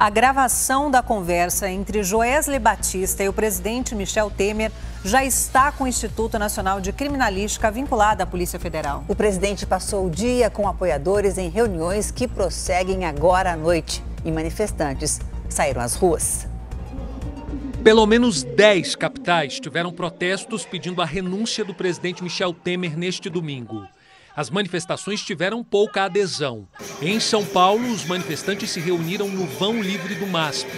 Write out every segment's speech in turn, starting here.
A gravação da conversa entre Joesley Batista e o presidente Michel Temer já está com o Instituto Nacional de Criminalística vinculado à Polícia Federal. O presidente passou o dia com apoiadores em reuniões que prosseguem agora à noite e manifestantes saíram às ruas. Pelo menos 10 capitais tiveram protestos pedindo a renúncia do presidente Michel Temer neste domingo as manifestações tiveram pouca adesão. Em São Paulo, os manifestantes se reuniram no Vão Livre do MASP.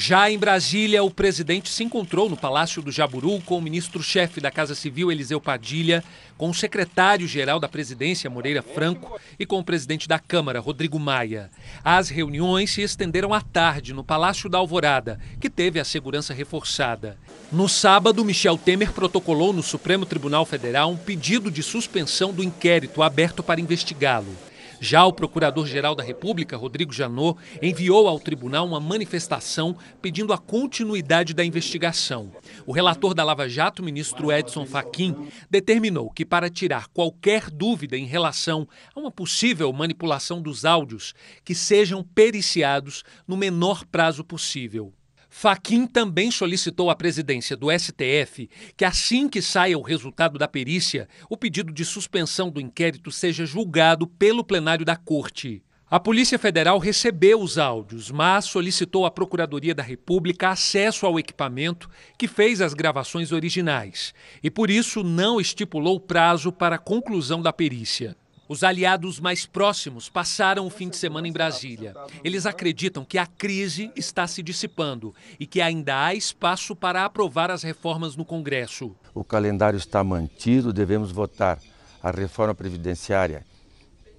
Já em Brasília, o presidente se encontrou no Palácio do Jaburu com o ministro-chefe da Casa Civil, Eliseu Padilha, com o secretário-geral da presidência, Moreira Franco, e com o presidente da Câmara, Rodrigo Maia. As reuniões se estenderam à tarde no Palácio da Alvorada, que teve a segurança reforçada. No sábado, Michel Temer protocolou no Supremo Tribunal Federal um pedido de suspensão do inquérito aberto para investigá-lo. Já o Procurador-Geral da República, Rodrigo Janot, enviou ao tribunal uma manifestação pedindo a continuidade da investigação. O relator da Lava Jato, ministro Edson Fachin, determinou que para tirar qualquer dúvida em relação a uma possível manipulação dos áudios, que sejam periciados no menor prazo possível. Faquim também solicitou à presidência do STF que assim que saia o resultado da perícia, o pedido de suspensão do inquérito seja julgado pelo plenário da corte. A Polícia Federal recebeu os áudios, mas solicitou à Procuradoria da República acesso ao equipamento que fez as gravações originais e, por isso, não estipulou prazo para a conclusão da perícia. Os aliados mais próximos passaram o fim de semana em Brasília. Eles acreditam que a crise está se dissipando e que ainda há espaço para aprovar as reformas no Congresso. O calendário está mantido, devemos votar a reforma previdenciária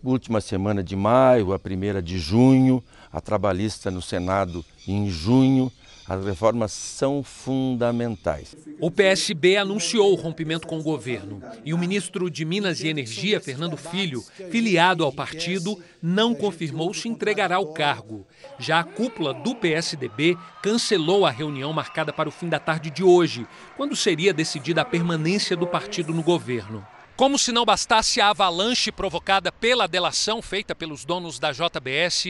última semana de maio, a primeira de junho, a trabalhista no Senado em junho as reformas são fundamentais. O PSB anunciou o rompimento com o governo e o ministro de Minas e Energia, Fernando Filho, filiado ao partido, não confirmou se entregará o cargo. Já a cúpula do PSDB cancelou a reunião marcada para o fim da tarde de hoje, quando seria decidida a permanência do partido no governo. Como se não bastasse a avalanche provocada pela delação feita pelos donos da JBS,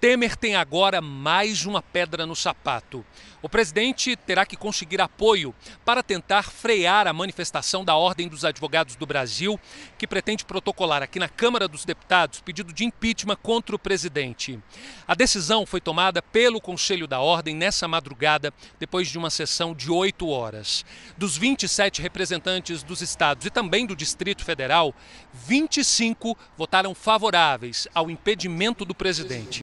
Temer tem agora mais uma pedra no sapato. O presidente terá que conseguir apoio para tentar frear a manifestação da Ordem dos Advogados do Brasil, que pretende protocolar aqui na Câmara dos Deputados pedido de impeachment contra o presidente. A decisão foi tomada pelo Conselho da Ordem nessa madrugada, depois de uma sessão de oito horas. Dos 27 representantes dos estados e também do distrito, Distrito Federal, 25 votaram favoráveis ao impedimento do presidente.